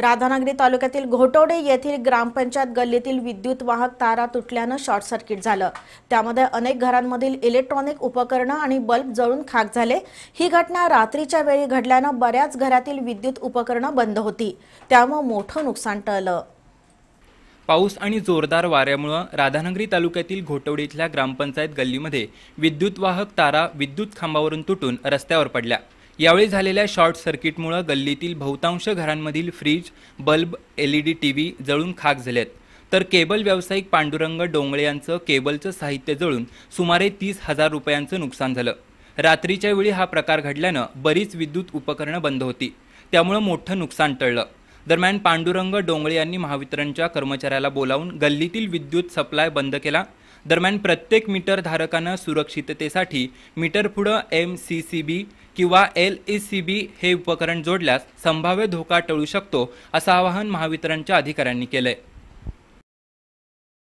राधानगरी तालुक्यातील घोटोडे येथील ग्रामपंचायत गल्लीतील विद्युत वाहक तारा तुटल्यानं शॉर्ट सर्किट झालं त्यामध्ये अनेक घरांमधील इलेक्ट्रॉनिक उपकरणं आणि बल्ब जळून खाक झाले ही घटना रात्रीच्या वेळी घडल्यानं बऱ्याच घरातील विद्युत उपकरणं बंद होती त्यामुळे मोठं नुकसान टळलं पाऊस आणि जोरदार वाऱ्यामुळं राधानगरी तालुक्यातील घोटवडी इथल्या ग्रामपंचायत गल्लीमध्ये विद्युत वाहक तारा विद्युत खांबावरून तुटून रस्त्यावर पडल्या यावेळी झालेल्या शॉर्ट सर्किटमुळे गल्लीतील बहुतांश घरांमधील fridge bulb D T V जळून खाक झालेत तर केबल व्यावसायिक पांडुरंग डोंगळे यांचं केबलचं साहित्य जळून सुमारे तीस हजार रुपयांचं नुकसान झालं रात्रीच्या वेळी हा प्रकार घडल्यानं बरीच विद्युत उपकरणं बंद होती त्यामुळं मोठं नुकसान टळलं दरम्यान पांडुरंग डोंगळे यांनी महावितरणच्या कर्मचाऱ्याला बोलावून गल्लीतील विद्युत सप्लाय बंद केला दरम्यान प्रत्येक मीटर धारकानं सुरक्षिततेसाठी मीटर पुढं एम सी सी बी किंवा एल ई सी बी हे उपकरण जोडल्यास संभाव्य धोका टळू शकतो असं आवाहन महावितरणच्या अधिकाऱ्यांनी केलं